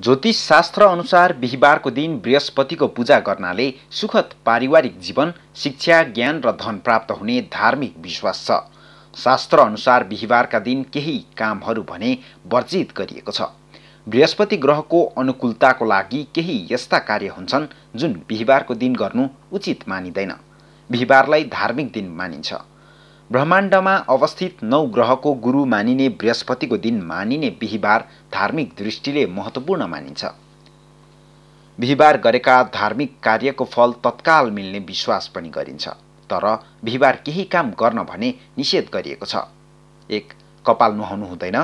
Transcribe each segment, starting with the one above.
ज्योतिष शास्त्र अनुसार बिहिबारको दिन बृहस्पतिको पूजा गर्नाले सुखद पारिवारिक जीवन शिक्षा ज्ञान र धन प्राप्त हुने धार्मिक विश्वास छ शास्त्र अनुसार बिहिबारका दिन केही कामहरू भने वर्जित गरिएको छ बृहस्पति ग्रहको अनुकूलताको लागि केही यस्ता कार्य हुन्छन् जुन बिहिबारको दिन गर्नु उचित मानिँदैन बिहिबारलाई धार्मिक दिन मानिन्छ ब्रह्माण्डमा अवस्थित नौ ग्रहको गुरु मानिने बृहस्पतिको दिन मानिने बिहिबार धार्मिक दृष्टिले महत्त्वपूर्ण मानिन्छ बिहिबार गरेका धार्मिक कार्यको फल तत्काल मिल्ने विश्वास पनि गरिन्छ तर बिहिबार केही काम गर्न भने निषेध गरिएको छ एक कपाल नुहाउनु हुँदैन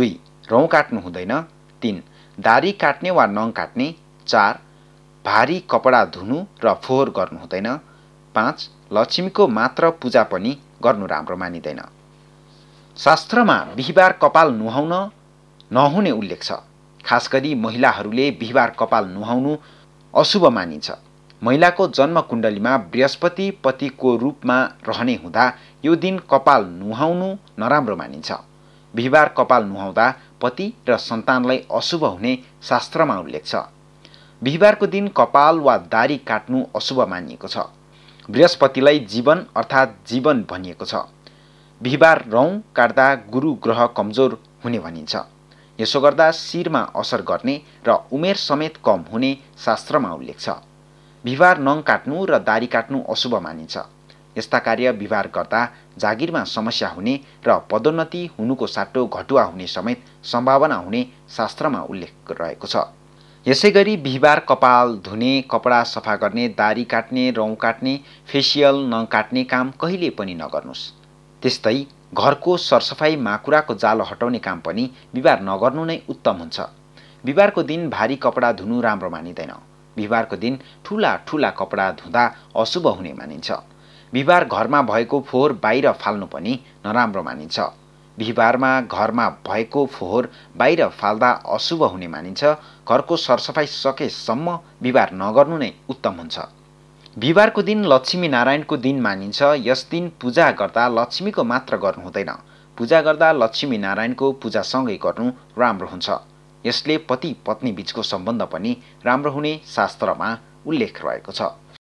दुई रौँ काट्नु हुँदैन तिन दारी काट्ने वा नङ काट्ने चार भारी कपडा धुनु र फोहोर गर्नु हुँदैन पाँच लक्ष्मीको मात्र पूजा पनि गर्नु राम्रो मानिँदैन शास्त्रमा बिहिबार कपाल नुहाउन नहुने उल्लेख छ खास गरी महिलाहरूले बिहिबार कपाल नुहाउनु अशुभ मानिन्छ महिलाको जन्म कुण्डलीमा बृहस्पति पतिको रूपमा रहने हुँदा यो दिन कपाल नुहाउनु नराम्रो मानिन्छ बिहिबार कपाल नुहाउँदा पति र सन्तानलाई अशुभ हुने शास्त्रमा उल्लेख छ बिहिबारको दिन कपाल वा दारी काट्नु अशुभ मानिएको छ बृहस्पतिलाई जीवन अर्थात् जीवन भनिएको छ बिहिबार रौँ काट्दा गुरु ग्रह कमजोर हुने भनिन्छ यसो गर्दा शिरमा असर गर्ने र उमेर समेत कम हुने शास्त्रमा उल्लेख छ बिहिबार नङ काट्नु र दारी काट्नु अशुभ मानिन्छ यस्ता कार्य बिहिबार गर्दा जागिरमा समस्या हुने र पदोन्नति हुनुको साटो घटुवा हुने समेत सम्भावना हुने शास्त्रमा उल्लेख रहेको छ यसै गरी बिहिबार कपाल धुने कपडा सफा गर्ने दारी काट्ने रौँ काट्ने फेसियल नकाट्ने काट्ने काम कहिले पनि नगर्नुहोस् त्यस्तै घरको सरसफाइ माकुराको जालो हटाउने काम पनि बिहिबार नगर्नु नै उत्तम हुन्छ बिहिबारको दिन भारी कपडा धुनु राम्रो मानिँदैन बिहिबारको दिन ठुला ठुला कपडा धुँदा अशुभ हुने मानिन्छ बिहिबार घरमा भएको फोहोर बाहिर फाल्नु पनि नराम्रो मानिन्छ बिहिबारमा घरमा भएको फोहोर बाहिर फाल्दा अशुभ हुने मानिन्छ घरको सरसफाइ सकेसम्म बिहिबार नगर्नु नै उत्तम हुन्छ बिहिबारको दिन लक्ष्मी नारायणको दिन मानिन्छ यस दिन पूजा गर्दा लक्ष्मीको मात्र गर्नु हुँदैन पूजा गर्दा लक्ष्मी नारायणको पूजासँगै गर्नु राम्रो हुन्छ यसले पति पत्नी बिचको सम्बन्ध पनि राम्रो हुने शास्त्रमा उल्लेख रहेको छ